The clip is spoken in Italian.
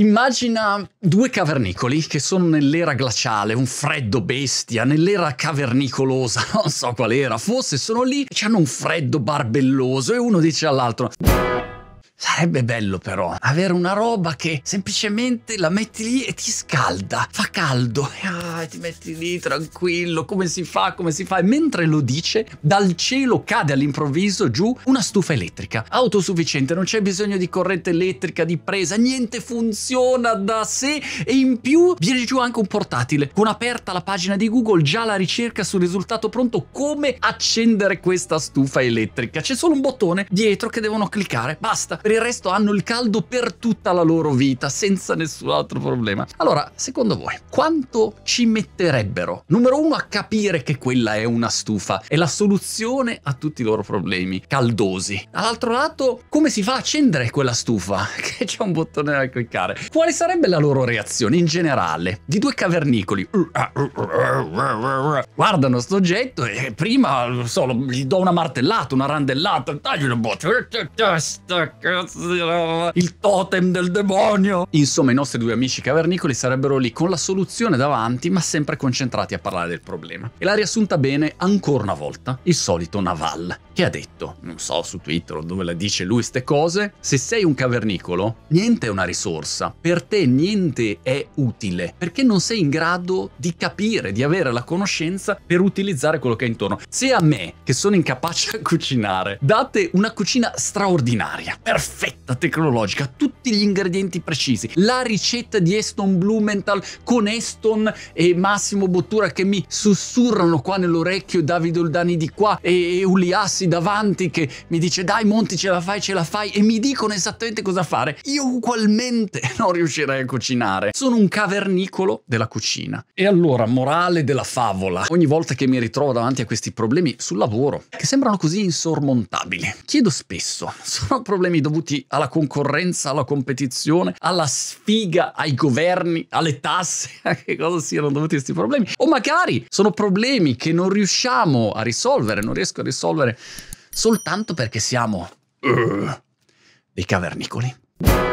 Immagina due cavernicoli che sono nell'era glaciale, un freddo bestia, nell'era cavernicolosa, non so qual era, forse sono lì e hanno un freddo barbelloso e uno dice all'altro... Sarebbe bello però avere una roba che semplicemente la metti lì e ti scalda, fa caldo, e ah, ti metti lì tranquillo, come si fa, come si fa. E mentre lo dice, dal cielo cade all'improvviso giù una stufa elettrica, autosufficiente, non c'è bisogno di corrente elettrica, di presa, niente funziona da sé e in più viene giù anche un portatile con aperta la pagina di Google, già la ricerca sul risultato pronto, come accendere questa stufa elettrica. C'è solo un bottone dietro che devono cliccare, basta per il resto hanno il caldo per tutta la loro vita, senza nessun altro problema. Allora, secondo voi, quanto ci metterebbero? Numero uno, a capire che quella è una stufa, è la soluzione a tutti i loro problemi caldosi. Dall'altro lato, come si fa a accendere quella stufa? Che c'è un bottone da cliccare. Quale sarebbe la loro reazione in generale? Di due cavernicoli. Guardano sto oggetto e prima, so, gli do una martellata, una randellata, taglio una botta il totem del demonio. Insomma, i nostri due amici cavernicoli sarebbero lì con la soluzione davanti, ma sempre concentrati a parlare del problema. E l'ha riassunta bene ancora una volta il solito Naval, che ha detto, non so su Twitter o dove la dice lui ste cose, se sei un cavernicolo, niente è una risorsa, per te niente è utile, perché non sei in grado di capire, di avere la conoscenza per utilizzare quello che è intorno. Se a me, che sono incapace a cucinare, date una cucina straordinaria, perfetta, perfetta tecnologica, tutti gli ingredienti precisi, la ricetta di Eston Blumenthal con Eston e Massimo Bottura che mi sussurrano qua nell'orecchio, Davide Oldani di qua e Uliassi davanti che mi dice dai Monti ce la fai, ce la fai e mi dicono esattamente cosa fare. Io ugualmente non riuscirei a cucinare, sono un cavernicolo della cucina. E allora, morale della favola, ogni volta che mi ritrovo davanti a questi problemi sul lavoro, che sembrano così insormontabili, chiedo spesso, sono problemi dovuti dovuti alla concorrenza, alla competizione, alla sfiga, ai governi, alle tasse, a che cosa siano dovuti questi problemi. O magari sono problemi che non riusciamo a risolvere, non riesco a risolvere soltanto perché siamo uh, dei cavernicoli.